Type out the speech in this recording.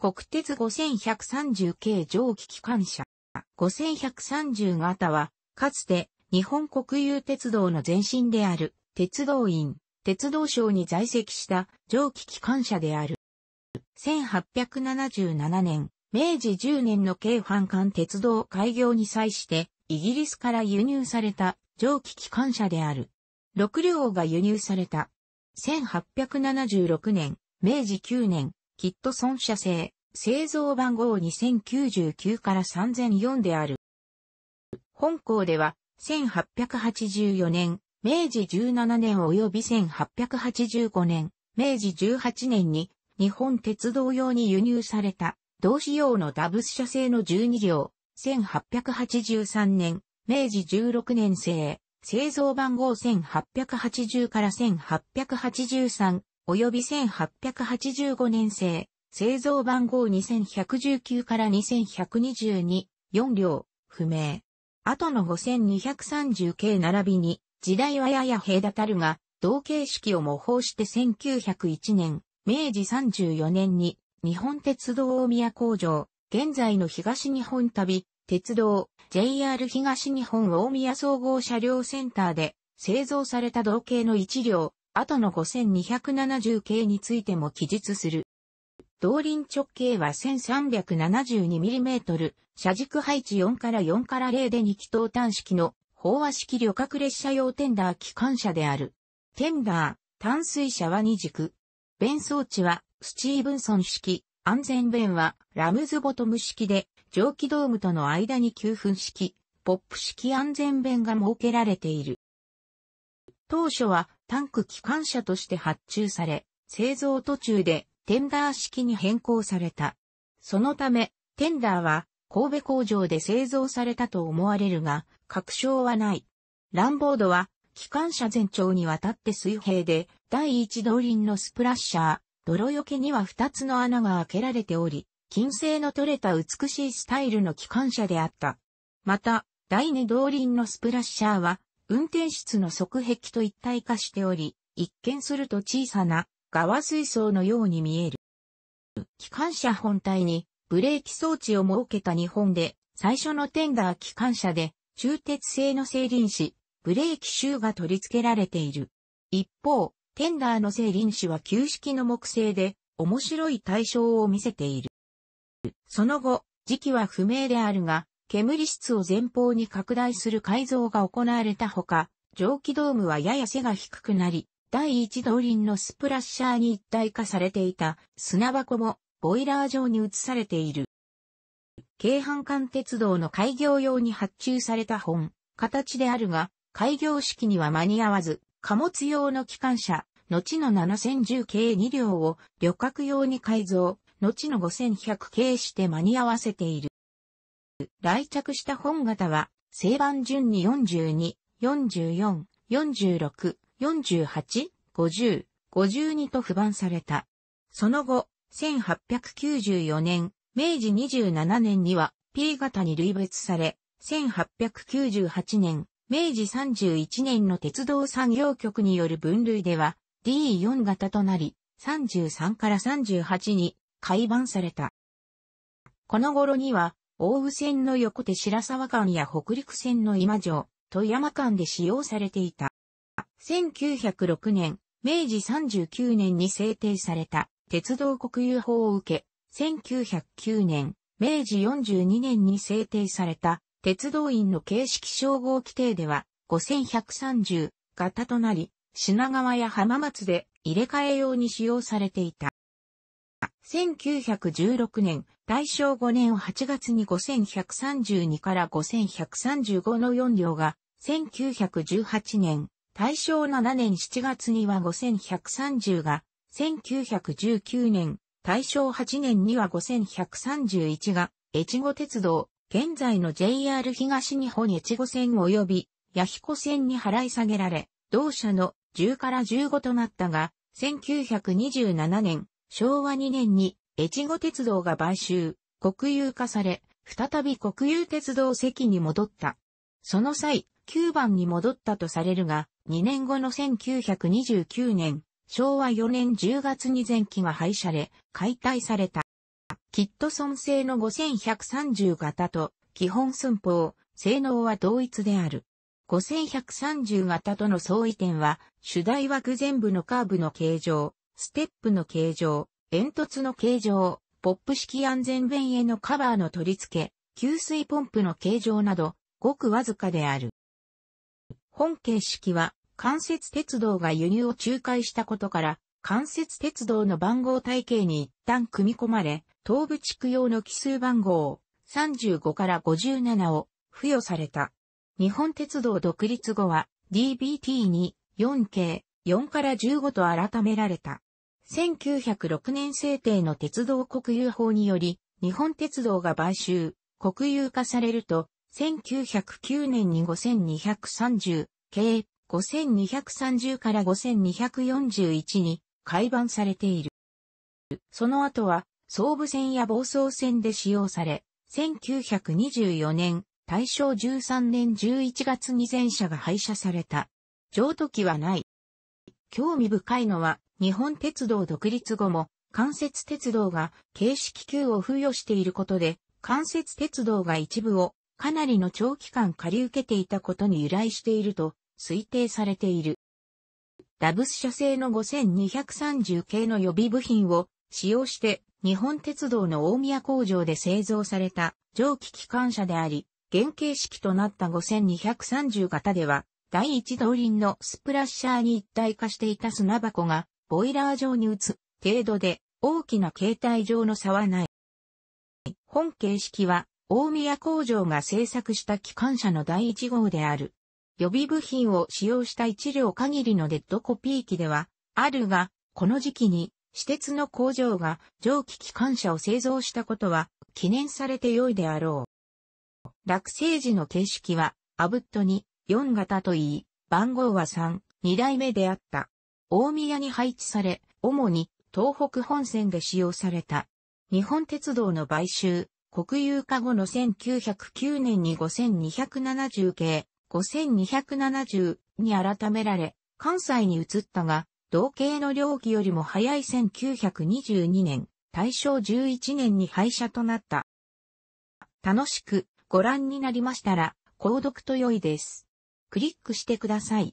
国鉄5130系蒸気機関車。5130型は、かつて日本国有鉄道の前身である鉄道院、鉄道省に在籍した蒸気機関車である。1877年、明治10年の京阪間鉄道開業に際して、イギリスから輸入された蒸気機関車である。6両が輸入された。1876年、明治9年、キットソン社製、製造番号2099から3004である。本校では、1884年、明治17年及び1885年、明治18年に日本鉄道用に輸入された同仕様のダブス社製の12両、1883年、明治16年製、製造番号1880から1883、及び1885年製、製造番号2119から2122、4両、不明。あとの5230系並びに、時代はやや隔たるが、同形式を模倣して1901年、明治34年に、日本鉄道大宮工場、現在の東日本旅、鉄道、JR 東日本大宮総合車両センターで、製造された同型の1両、後の5270系についても記述する。動輪直径は 1372mm、車軸配置4から4から0で2気筒端式の飽和式旅客列車用テンダー機関車である。テンダー、淡水車は2軸。弁装置はスチーブンソン式、安全弁はラムズボトム式で、蒸気ドームとの間に9分式、ポップ式安全弁が設けられている。当初はタンク機関車として発注され、製造途中でテンダー式に変更された。そのため、テンダーは神戸工場で製造されたと思われるが、確証はない。ランボードは、機関車全長にわたって水平で、第一動輪のスプラッシャー、泥除けには二つの穴が開けられており、金星の取れた美しいスタイルの機関車であった。また、第二動輪のスプラッシャーは、運転室の側壁と一体化しており、一見すると小さな側水槽のように見える。機関車本体にブレーキ装置を設けた日本で最初のテンダー機関車で中鉄製の整輪子、ブレーキシューが取り付けられている。一方、テンダーの整輪子は旧式の木製で面白い対象を見せている。その後、時期は不明であるが、煙室を前方に拡大する改造が行われたほか、蒸気ドームはやや背が低くなり、第一動輪のスプラッシャーに一体化されていた砂箱もボイラー上に移されている。京阪間鉄道の開業用に発注された本、形であるが、開業式には間に合わず、貨物用の機関車、後の7010系2両を旅客用に改造、後の5100系して間に合わせている。来着した本型は、正版順に42、44、46、48、50、52と不版された。その後、1894年、明治27年には P 型に類別され、1898年、明治31年の鉄道産業局による分類では D4 型となり、33から38に改版された。この頃には大宇線の横手白沢間や北陸線の今城、富山間で使用されていた。1906年、明治39年に制定された鉄道国有法を受け、1909年、明治42年に制定された鉄道院の形式称号規定では5130型となり、品川や浜松で入れ替え用に使用されていた。1916年、大正5年8月に5132から5135の4両が、1918年、大正7年7月には5130が、1919年、大正8年には5131が、越後鉄道、現在の JR 東日本越後線及び、八彦線に払い下げられ、同社の10から15となったが、1927年、昭和2年に越後鉄道が買収、国有化され、再び国有鉄道席に戻った。その際、9番に戻ったとされるが、2年後の1929年、昭和4年10月に前期が廃車で解体された。キット尊ン製の5130型と基本寸法、性能は同一である。5130型との相違点は、主題枠全部のカーブの形状、ステップの形状、煙突の形状、ポップ式安全弁へのカバーの取り付け、給水ポンプの形状など、ごくわずかである。本形式は、関節鉄道が輸入を仲介したことから、関節鉄道の番号体系に一旦組み込まれ、東部地区用の奇数番号35から57を付与された。日本鉄道独立後は DBT に 4K4 から15と改められた。1906年制定の鉄道国有法により、日本鉄道が買収、国有化されると、1909年に5230、計5230から5241に改版されている。その後は、総武線や暴走線で使用され、1924年、大正13年11月に全車が廃車された。上渡はない。興味深いのは、日本鉄道独立後も、関節鉄道が形式級を付与していることで、関節鉄道が一部をかなりの長期間借り受けていたことに由来していると推定されている。ダブス社製の5230系の予備部品を使用して日本鉄道の大宮工場で製造された蒸気機関車であり、原型式となった5230型では第一動輪のスプラッシャーに一体化していた砂箱が、ボイラー状に打つ程度で、大きな形態上の差はない。本形式は、大宮工場が製作した機関車の第一号である。予備部品を使用した一両限りのデッドコピー機では、あるが、この時期に、私鉄の工場が蒸気機関車を製造したことは、記念されて良いであろう。落成時の形式は、アブットに4型といい、番号は3、2代目であった。大宮に配置され、主に東北本線で使用された。日本鉄道の買収、国有化後の1909年に5270系、5270に改められ、関西に移ったが、同系の領域よりも早い1922年、大正11年に廃車となった。楽しくご覧になりましたら、購読と良いです。クリックしてください。